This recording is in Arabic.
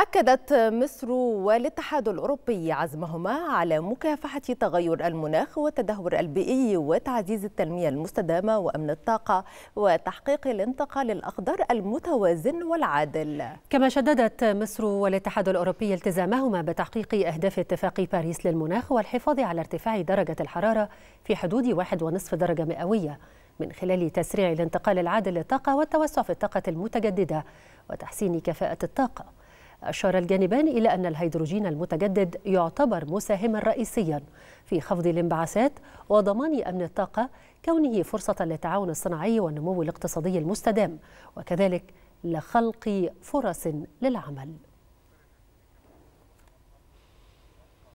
أكدت مصر والاتحاد الأوروبي عزمهما على مكافحة تغير المناخ والتدهور البيئي وتعزيز التنمية المستدامة وأمن الطاقة وتحقيق الانتقال الأخضر المتوازن والعادل كما شددت مصر والاتحاد الأوروبي التزامهما بتحقيق أهداف اتفاق باريس للمناخ والحفاظ على ارتفاع درجة الحرارة في حدود 1.5 درجة مئوية من خلال تسريع الانتقال العادل للطاقة والتوسع في الطاقة المتجددة وتحسين كفاءة الطاقة أشار الجانبان إلى أن الهيدروجين المتجدد يعتبر مساهما رئيسيا في خفض الانبعاثات وضمان أمن الطاقة كونه فرصة للتعاون الصناعي والنمو الاقتصادي المستدام وكذلك لخلق فرص للعمل